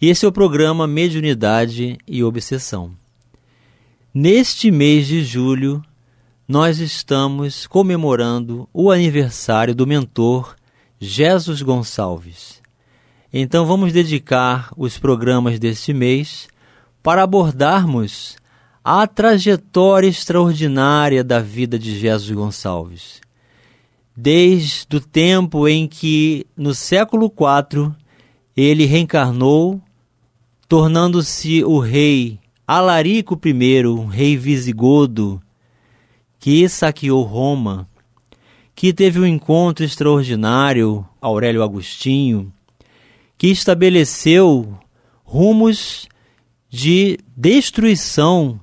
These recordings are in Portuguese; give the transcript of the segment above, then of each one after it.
esse é o programa Mediunidade e Obsessão. Neste mês de julho, nós estamos comemorando o aniversário do mentor Jesus Gonçalves. Então vamos dedicar os programas deste mês para abordarmos a trajetória extraordinária da vida de Jesus Gonçalves. Desde o tempo em que, no século IV, ele reencarnou tornando-se o rei Alarico I, um rei visigodo, que saqueou Roma, que teve um encontro extraordinário, Aurélio Agostinho, que estabeleceu rumos de destruição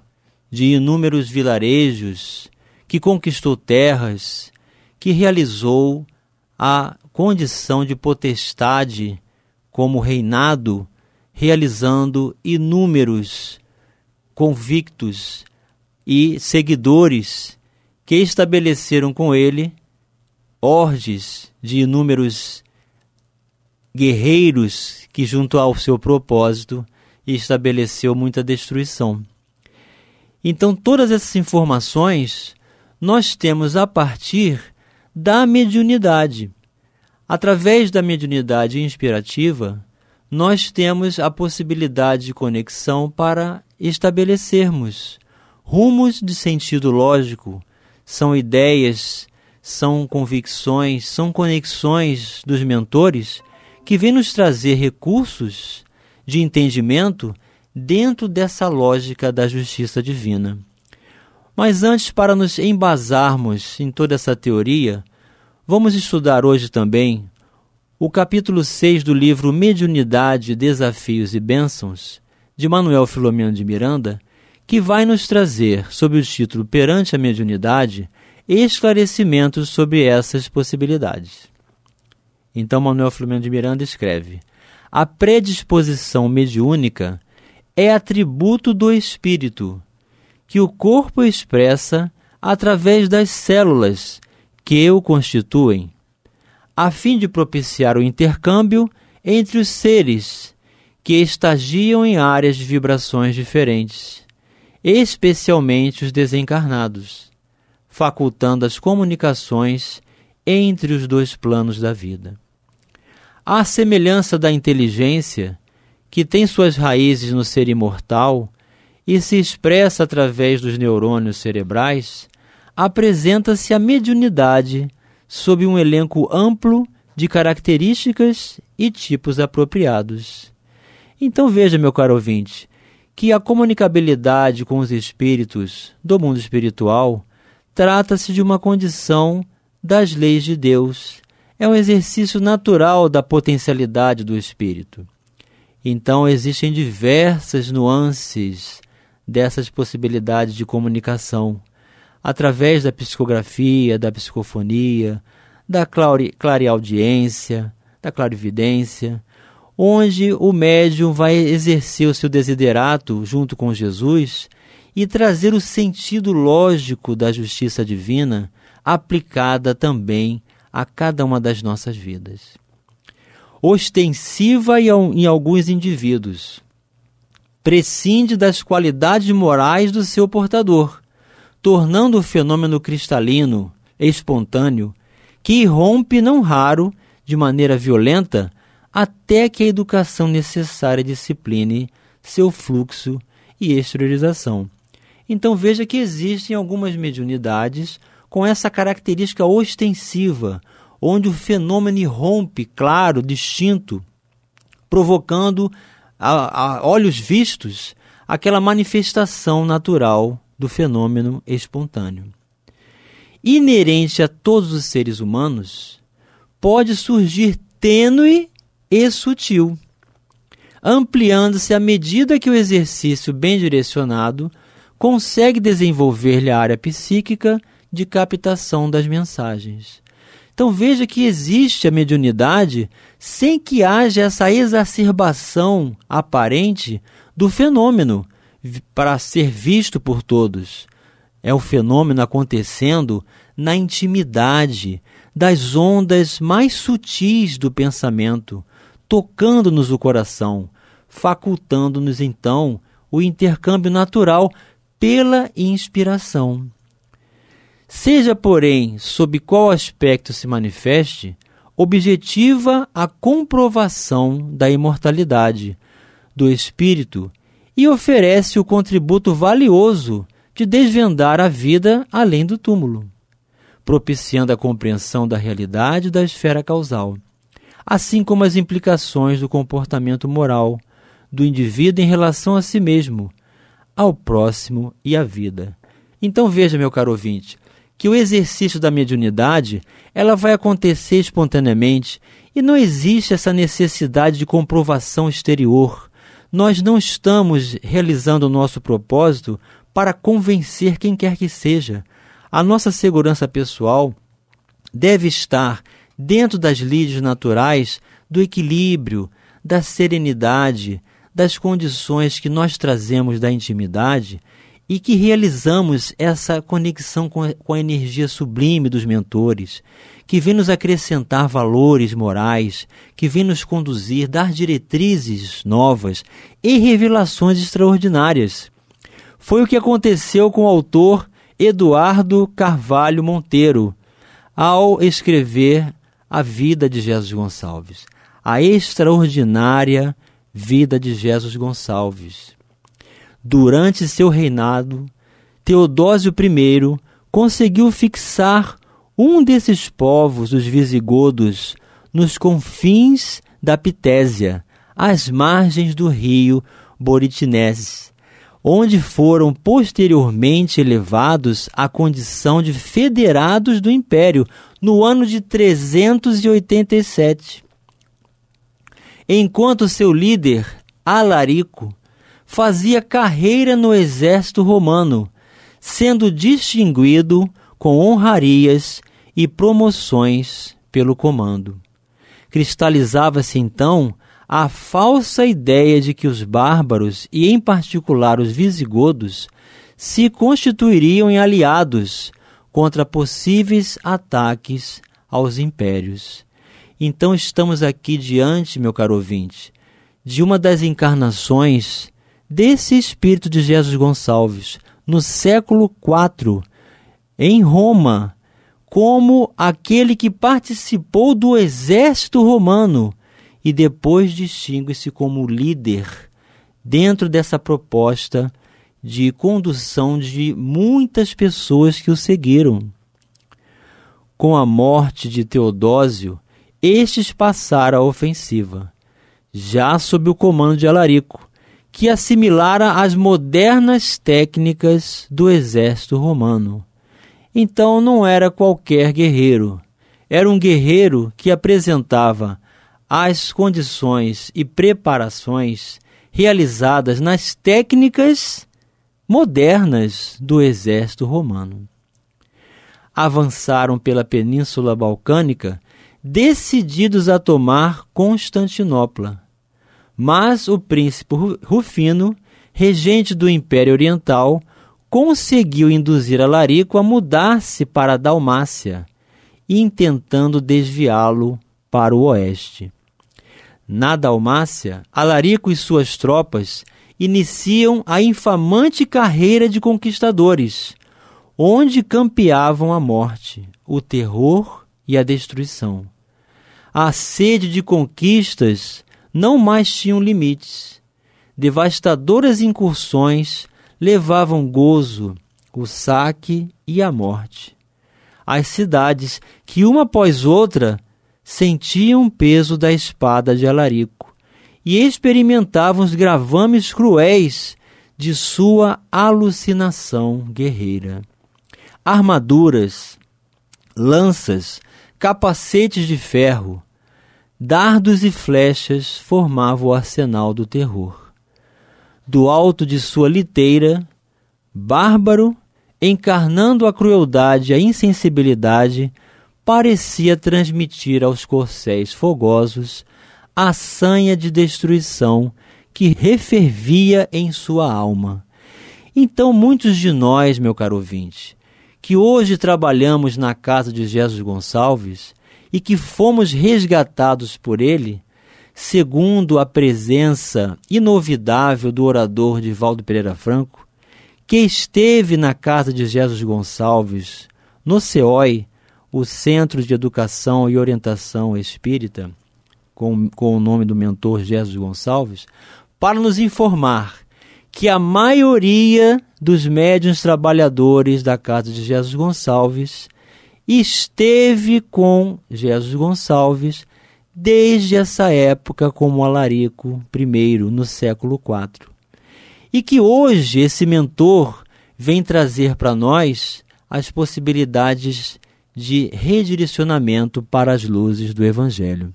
de inúmeros vilarejos, que conquistou terras, que realizou a condição de potestade como reinado realizando inúmeros convictos e seguidores que estabeleceram com ele ordens de inúmeros guerreiros que, junto ao seu propósito, estabeleceu muita destruição. Então, todas essas informações nós temos a partir da mediunidade. Através da mediunidade inspirativa, nós temos a possibilidade de conexão para estabelecermos rumos de sentido lógico, são ideias, são convicções, são conexões dos mentores que vêm nos trazer recursos de entendimento dentro dessa lógica da justiça divina. Mas antes, para nos embasarmos em toda essa teoria, vamos estudar hoje também o capítulo 6 do livro Mediunidade, Desafios e Bênçãos, de Manuel Filomeno de Miranda, que vai nos trazer, sob o título Perante a Mediunidade, esclarecimentos sobre essas possibilidades. Então, Manuel Filomeno de Miranda escreve: A predisposição mediúnica é atributo do espírito, que o corpo expressa através das células que o constituem, a fim de propiciar o intercâmbio entre os seres que estagiam em áreas de vibrações diferentes, especialmente os desencarnados, facultando as comunicações entre os dois planos da vida. A semelhança da inteligência, que tem suas raízes no ser imortal e se expressa através dos neurônios cerebrais, apresenta-se a mediunidade sob um elenco amplo de características e tipos apropriados. Então veja, meu caro ouvinte, que a comunicabilidade com os espíritos do mundo espiritual trata-se de uma condição das leis de Deus. É um exercício natural da potencialidade do espírito. Então existem diversas nuances dessas possibilidades de comunicação através da psicografia, da psicofonia, da clareaudiência, da clarividência, onde o médium vai exercer o seu desiderato junto com Jesus e trazer o sentido lógico da justiça divina aplicada também a cada uma das nossas vidas. Ostensiva em alguns indivíduos, prescinde das qualidades morais do seu portador, tornando o fenômeno cristalino, espontâneo, que irrompe não raro, de maneira violenta, até que a educação necessária discipline seu fluxo e exteriorização. Então veja que existem algumas mediunidades com essa característica ostensiva, onde o fenômeno irrompe, claro, distinto, provocando a, a olhos vistos aquela manifestação natural do fenômeno espontâneo. Inerente a todos os seres humanos, pode surgir tênue e sutil, ampliando-se à medida que o exercício bem direcionado consegue desenvolver-lhe a área psíquica de captação das mensagens. Então veja que existe a mediunidade sem que haja essa exacerbação aparente do fenômeno, para ser visto por todos. É o fenômeno acontecendo na intimidade das ondas mais sutis do pensamento, tocando-nos o coração, facultando-nos então o intercâmbio natural pela inspiração. Seja, porém, sob qual aspecto se manifeste, objetiva a comprovação da imortalidade do espírito e oferece o contributo valioso de desvendar a vida além do túmulo, propiciando a compreensão da realidade da esfera causal, assim como as implicações do comportamento moral do indivíduo em relação a si mesmo, ao próximo e à vida. Então veja, meu caro ouvinte, que o exercício da mediunidade ela vai acontecer espontaneamente e não existe essa necessidade de comprovação exterior nós não estamos realizando o nosso propósito para convencer quem quer que seja. A nossa segurança pessoal deve estar dentro das lides naturais do equilíbrio, da serenidade, das condições que nós trazemos da intimidade e que realizamos essa conexão com a, energia sublime dos mentores, que vem nos acrescentar valores morais, que vem nos conduzir, dar diretrizes novas e revelações extraordinárias. Foi o que aconteceu com o autor Eduardo Carvalho Monteiro ao escrever A Vida de Jesus Gonçalves, a extraordinária vida de Jesus Gonçalves. Durante seu reinado, Teodósio I conseguiu fixar um desses povos, os visigodos, nos confins da Pitésia, às margens do rio Boritineses, onde foram posteriormente elevados à condição de federados do império no ano de 387. Enquanto seu líder, Alarico, fazia carreira no exército romano, sendo distinguido com honrarias e promoções pelo comando. Cristalizava-se então a falsa ideia de que os bárbaros, e em particular os visigodos, se constituiriam em aliados contra possíveis ataques aos impérios. Então estamos aqui diante, meu caro ouvinte, de uma das encarnações desse espírito de Jesus Gonçalves no século IV em Roma como aquele que participou do exército romano e depois distingue-se como líder dentro dessa proposta de condução de muitas pessoas que o seguiram. Com a morte de Teodósio, estes passaram à ofensiva, já sob o comando de Alarico, que assimilara as modernas técnicas do exército romano então não era qualquer guerreiro. Era um guerreiro que apresentava as condições e preparações realizadas nas técnicas modernas do exército romano. Avançaram pela Península Balcânica decididos a tomar Constantinopla. Mas o príncipe Rufino, regente do Império Oriental, conseguiu induzir Alarico a mudar-se para a Dalmácia, intentando desviá-lo para o oeste. Na Dalmácia, Alarico e suas tropas iniciam a infamante carreira de conquistadores, onde campeavam a morte, o terror e a destruição. A sede de conquistas não mais tinha limites. Devastadoras incursões levavam gozo, o saque e a morte. As cidades, que uma após outra sentiam o peso da espada de Alarico e experimentavam os gravames cruéis de sua alucinação guerreira. Armaduras, lanças, capacetes de ferro, dardos e flechas formavam o arsenal do terror do alto de sua liteira, bárbaro, encarnando a crueldade e a insensibilidade, parecia transmitir aos corcéis fogosos a sanha de destruição que refervia em sua alma. Então, muitos de nós, meu caro ouvinte, que hoje trabalhamos na casa de Jesus Gonçalves e que fomos resgatados por ele, segundo a presença inovidável do orador Divaldo Pereira Franco, que esteve na casa de Jesus Gonçalves, no CEOI, o Centro de Educação e Orientação Espírita, com, com o nome do mentor Jesus Gonçalves, para nos informar que a maioria dos médiuns trabalhadores da casa de Jesus Gonçalves esteve com Jesus Gonçalves desde essa época como Alarico I no século IV. E que hoje esse mentor vem trazer para nós as possibilidades de redirecionamento para as luzes do Evangelho.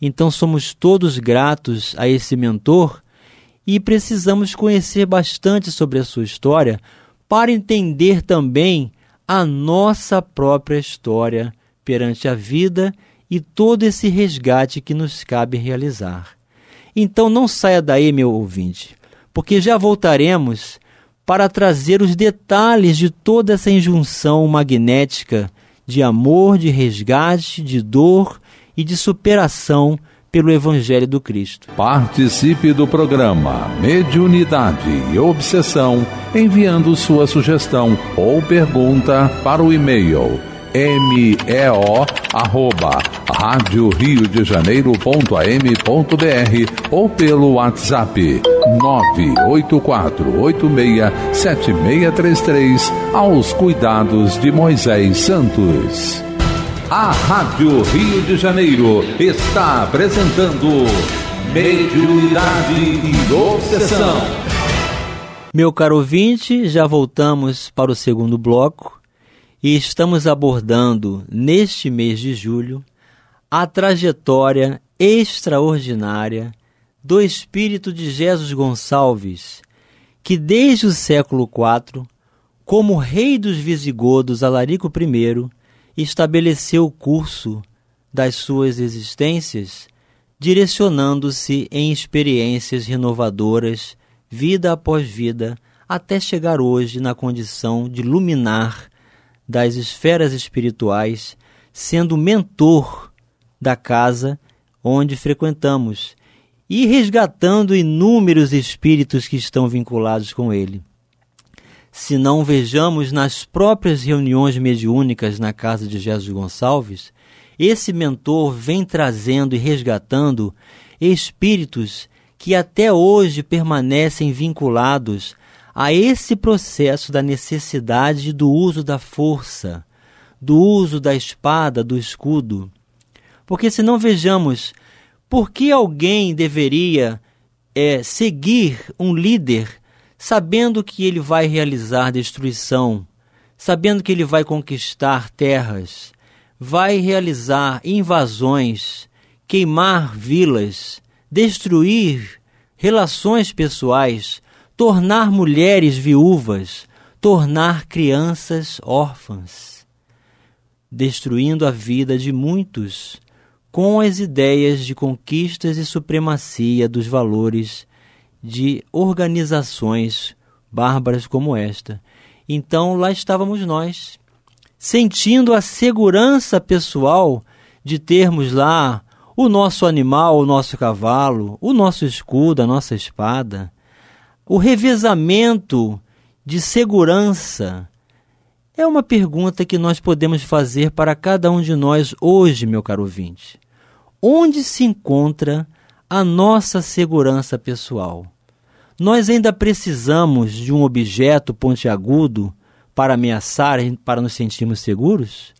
Então somos todos gratos a esse mentor e precisamos conhecer bastante sobre a sua história para entender também a nossa própria história perante a vida e todo esse resgate que nos cabe realizar. Então não saia daí, meu ouvinte, porque já voltaremos para trazer os detalhes de toda essa injunção magnética de amor, de resgate, de dor e de superação pelo Evangelho do Cristo. Participe do programa Mediunidade e Obsessão enviando sua sugestão ou pergunta para o e-mail meo arroba rádio Rio de Janeiro ponto am ponto br ou pelo WhatsApp 984867633 aos cuidados de Moisés Santos. A Rádio Rio de Janeiro está apresentando Mediunidade e Obsessão. Meu caro ouvinte, já voltamos para o segundo bloco e estamos abordando neste mês de julho a trajetória extraordinária do espírito de Jesus Gonçalves, que desde o século IV, como rei dos visigodos Alarico I, estabeleceu o curso das suas existências, direcionando-se em experiências renovadoras, vida após vida, até chegar hoje na condição de luminar das esferas espirituais, sendo mentor da casa onde frequentamos e resgatando inúmeros espíritos que estão vinculados com ele. Se não vejamos nas próprias reuniões mediúnicas na casa de Jesus Gonçalves, esse mentor vem trazendo e resgatando espíritos que até hoje permanecem vinculados a esse processo da necessidade do uso da força, do uso da espada, do escudo. Porque se não vejamos por que alguém deveria é, seguir um líder sabendo que ele vai realizar destruição, sabendo que ele vai conquistar terras, vai realizar invasões, queimar vilas, destruir relações pessoais, tornar mulheres viúvas, tornar crianças órfãs, destruindo a vida de muitos com as ideias de conquistas e supremacia dos valores de organizações bárbaras como esta. Então lá estávamos nós, sentindo a segurança pessoal de termos lá o nosso animal, o nosso cavalo, o nosso escudo, a nossa espada, o revezamento de segurança é uma pergunta que nós podemos fazer para cada um de nós hoje, meu caro ouvinte. Onde se encontra a nossa segurança pessoal? Nós ainda precisamos de um objeto pontiagudo para ameaçar, para nos sentirmos seguros?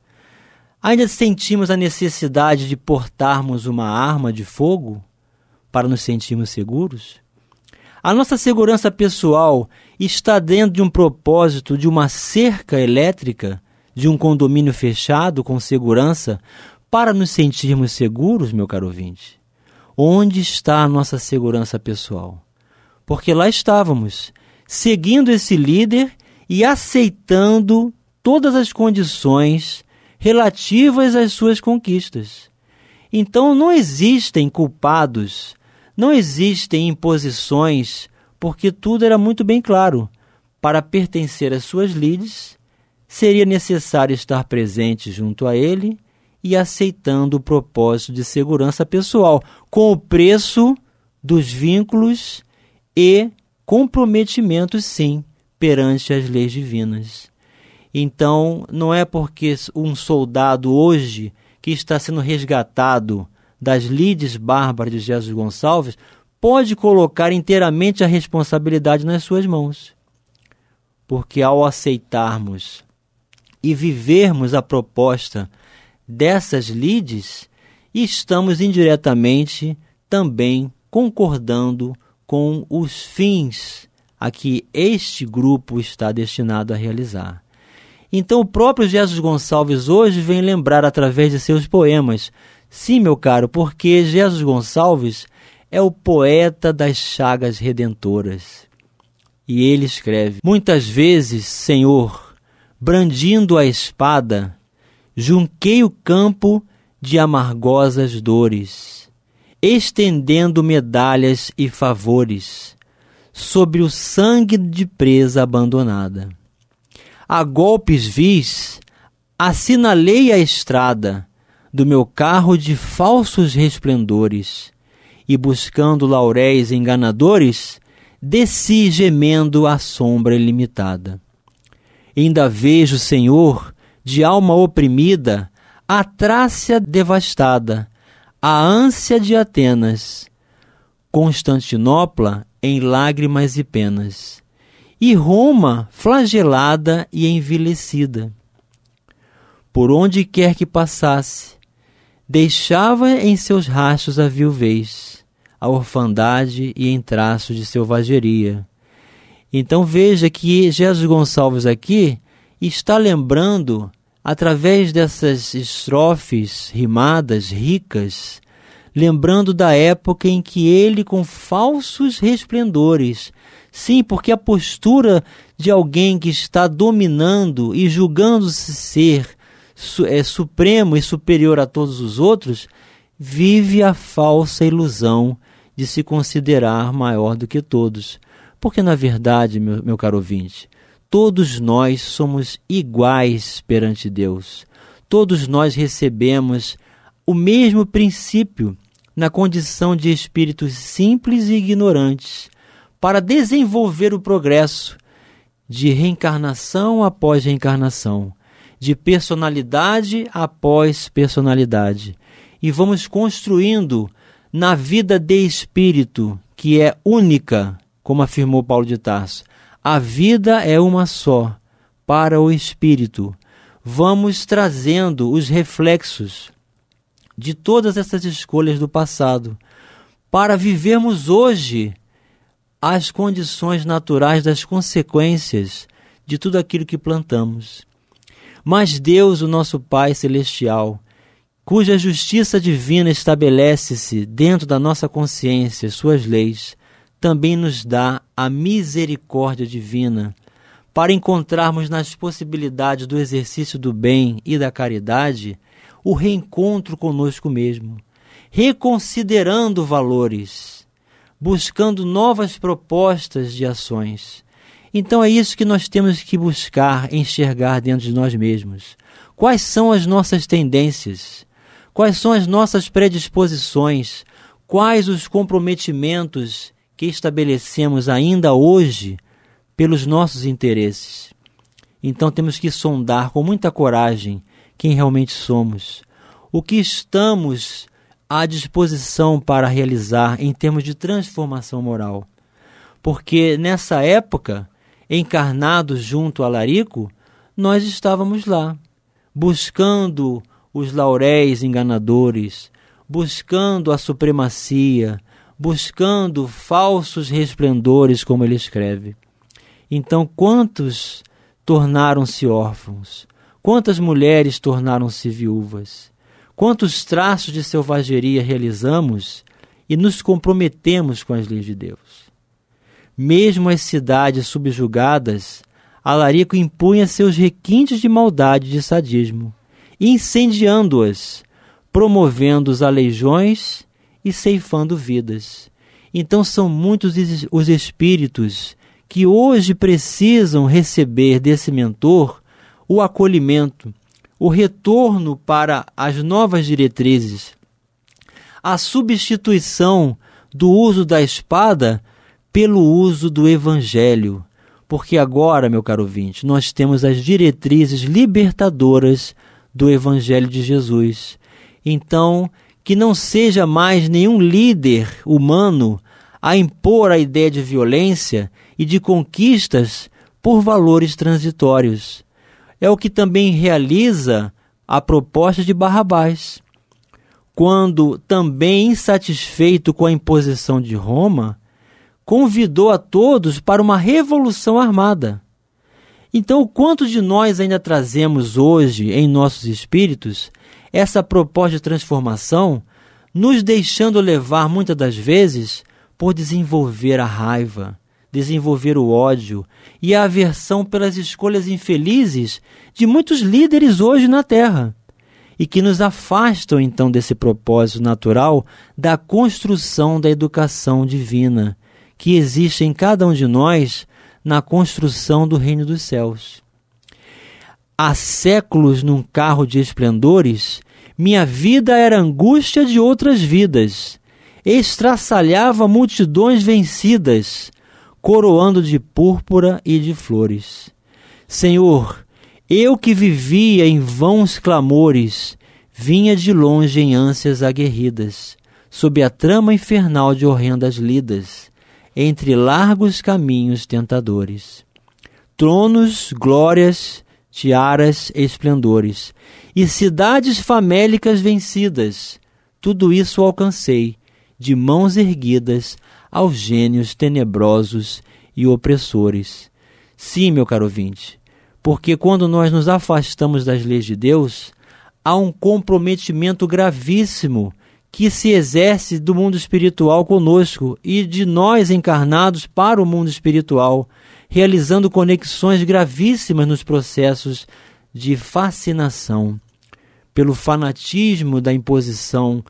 Ainda sentimos a necessidade de portarmos uma arma de fogo para nos sentirmos seguros? A nossa segurança pessoal está dentro de um propósito de uma cerca elétrica, de um condomínio fechado com segurança, para nos sentirmos seguros, meu caro ouvinte? Onde está a nossa segurança pessoal? Porque lá estávamos, seguindo esse líder e aceitando todas as condições relativas às suas conquistas. Então não existem culpados não existem imposições, porque tudo era muito bem claro. Para pertencer às suas lides, seria necessário estar presente junto a ele e aceitando o propósito de segurança pessoal, com o preço dos vínculos e comprometimentos, sim, perante as leis divinas. Então, não é porque um soldado hoje que está sendo resgatado das lides bárbaras de Jesus Gonçalves pode colocar inteiramente a responsabilidade nas suas mãos. Porque ao aceitarmos e vivermos a proposta dessas lides, estamos indiretamente também concordando com os fins a que este grupo está destinado a realizar. Então, o próprio Jesus Gonçalves hoje vem lembrar através de seus poemas Sim, meu caro, porque Jesus Gonçalves é o poeta das chagas redentoras. E ele escreve: Muitas vezes, Senhor, brandindo a espada, junquei o campo de amargosas dores, estendendo medalhas e favores sobre o sangue de presa abandonada. A golpes vis, assinalei a estrada do meu carro de falsos resplendores, e buscando lauréis enganadores, desci gemendo à sombra ilimitada. Ainda vejo, Senhor, de alma oprimida, a trácia devastada, a ânsia de Atenas, Constantinopla em lágrimas e penas, e Roma flagelada e envelhecida. Por onde quer que passasse, deixava em seus rachos a viuvez, a orfandade e em traços de selvageria. Então veja que Jesus Gonçalves aqui está lembrando, através dessas estrofes rimadas ricas, lembrando da época em que ele, com falsos resplendores, sim, porque a postura de alguém que está dominando e julgando-se ser é supremo e superior a todos os outros, vive a falsa ilusão de se considerar maior do que todos. Porque, na verdade, meu, meu caro ouvinte, todos nós somos iguais perante Deus. Todos nós recebemos o mesmo princípio na condição de espíritos simples e ignorantes para desenvolver o progresso de reencarnação após reencarnação de personalidade após personalidade. E vamos construindo na vida de espírito, que é única, como afirmou Paulo de Tarso. A vida é uma só para o espírito. Vamos trazendo os reflexos de todas essas escolhas do passado para vivermos hoje as condições naturais das consequências de tudo aquilo que plantamos. Mas Deus, o nosso Pai Celestial, cuja justiça divina estabelece-se dentro da nossa consciência, suas leis, também nos dá a misericórdia divina para encontrarmos nas possibilidades do exercício do bem e da caridade o reencontro conosco mesmo, reconsiderando valores, buscando novas propostas de ações então é isso que nós temos que buscar enxergar dentro de nós mesmos. Quais são as nossas tendências? Quais são as nossas predisposições? Quais os comprometimentos que estabelecemos ainda hoje pelos nossos interesses? Então temos que sondar com muita coragem quem realmente somos, o que estamos à disposição para realizar em termos de transformação moral. Porque nessa época encarnados junto a Larico, nós estávamos lá, buscando os lauréis enganadores, buscando a supremacia, buscando falsos resplendores, como ele escreve. Então, quantos tornaram-se órfãos? Quantas mulheres tornaram-se viúvas? Quantos traços de selvageria realizamos e nos comprometemos com as leis de Deus? Mesmo as cidades subjugadas, Alarico impunha seus requintes de maldade e de sadismo, incendiando-as, promovendo os aleijões e ceifando vidas. Então são muitos os espíritos que hoje precisam receber desse mentor o acolhimento, o retorno para as novas diretrizes, a substituição do uso da espada pelo uso do Evangelho. Porque agora, meu caro ouvinte, nós temos as diretrizes libertadoras do Evangelho de Jesus. Então, que não seja mais nenhum líder humano a impor a ideia de violência e de conquistas por valores transitórios. É o que também realiza a proposta de Barrabás. Quando, também insatisfeito com a imposição de Roma, convidou a todos para uma revolução armada. Então, o quanto de nós ainda trazemos hoje em nossos espíritos essa proposta de transformação, nos deixando levar muitas das vezes por desenvolver a raiva, desenvolver o ódio e a aversão pelas escolhas infelizes de muitos líderes hoje na Terra, e que nos afastam então desse propósito natural da construção da educação divina que existe em cada um de nós na construção do reino dos céus. Há séculos num carro de esplendores, minha vida era angústia de outras vidas, estraçalhava multidões vencidas, coroando de púrpura e de flores. Senhor, eu que vivia em vãos clamores, vinha de longe em ânsias aguerridas, sob a trama infernal de horrendas lidas entre largos caminhos tentadores. Tronos, glórias, tiaras, esplendores, e cidades famélicas vencidas, tudo isso alcancei, de mãos erguidas, aos gênios tenebrosos e opressores. Sim, meu caro ouvinte, porque quando nós nos afastamos das leis de Deus, há um comprometimento gravíssimo que se exerce do mundo espiritual conosco e de nós encarnados para o mundo espiritual, realizando conexões gravíssimas nos processos de fascinação pelo fanatismo da imposição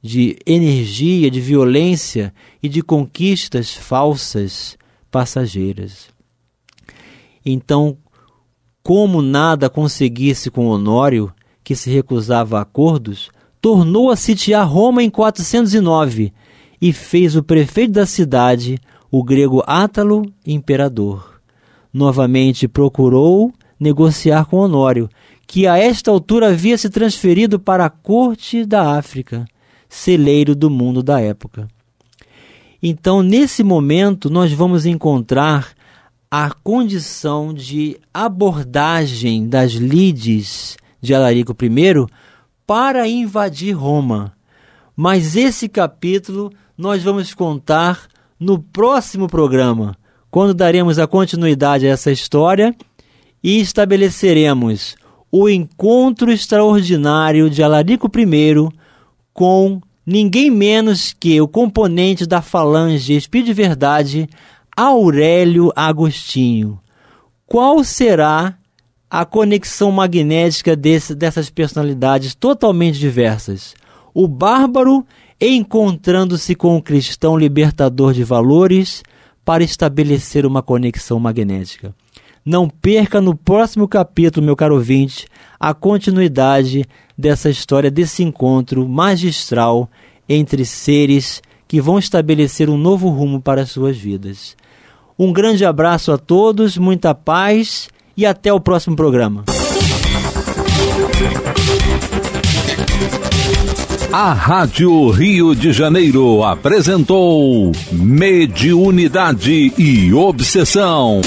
de energia, de violência e de conquistas falsas, passageiras. Então, como nada conseguisse com Honório, que se recusava a acordos, tornou a sitiar Roma em 409 e fez o prefeito da cidade, o grego Átalo, imperador. Novamente procurou negociar com Honório, que a esta altura havia se transferido para a corte da África, celeiro do mundo da época. Então, nesse momento, nós vamos encontrar a condição de abordagem das lides de Alarico I para invadir Roma. Mas esse capítulo nós vamos contar no próximo programa, quando daremos a continuidade a essa história e estabeleceremos o encontro extraordinário de Alarico I com ninguém menos que o componente da falange Espírito de Verdade, Aurélio Agostinho. Qual será a conexão magnética desse, dessas personalidades totalmente diversas. O bárbaro encontrando-se com o cristão libertador de valores para estabelecer uma conexão magnética. Não perca no próximo capítulo, meu caro ouvinte, a continuidade dessa história, desse encontro magistral entre seres que vão estabelecer um novo rumo para as suas vidas. Um grande abraço a todos, muita paz e até o próximo programa. A Rádio Rio de Janeiro apresentou Mediunidade e Obsessão.